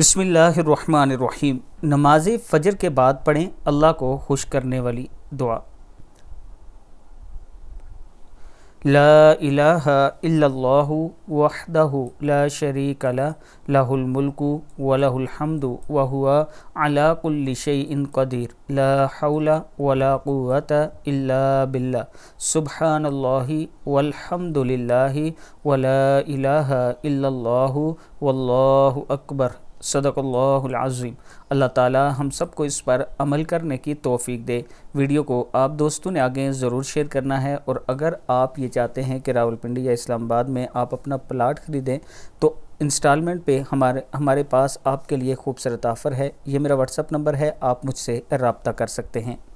بسم اللہ الرحمن الرحیم نماز فجر کے بعد پڑھیں اللہ کو خوش کرنے والی دعا لا الہ الا اللہ وحدہ لا شریک لہ لہ الملک ولہ الحمد وہو علا کل شیئن قدیر لا حول ولا قوت الا باللہ سبحان اللہ والحمد للہ ولا الہ الا اللہ واللہ اکبر सदक़ल्लाज़ीम अल्लाह ताला हम सबको इस पर अमल करने की तोफ़ी दे वीडियो को आप दोस्तों ने आगे ज़रूर शेयर करना है और अगर आप ये चाहते हैं कि रावलपिंडी या इस्लामाबाद में आप अपना प्लाट ख़रीदें तो इंस्टॉलमेंट पे हमारे हमारे पास आपके लिए खूबसूरत ऑफ़र है ये मेरा व्हाट्सअप नंबर है आप मुझसे रबता कर सकते हैं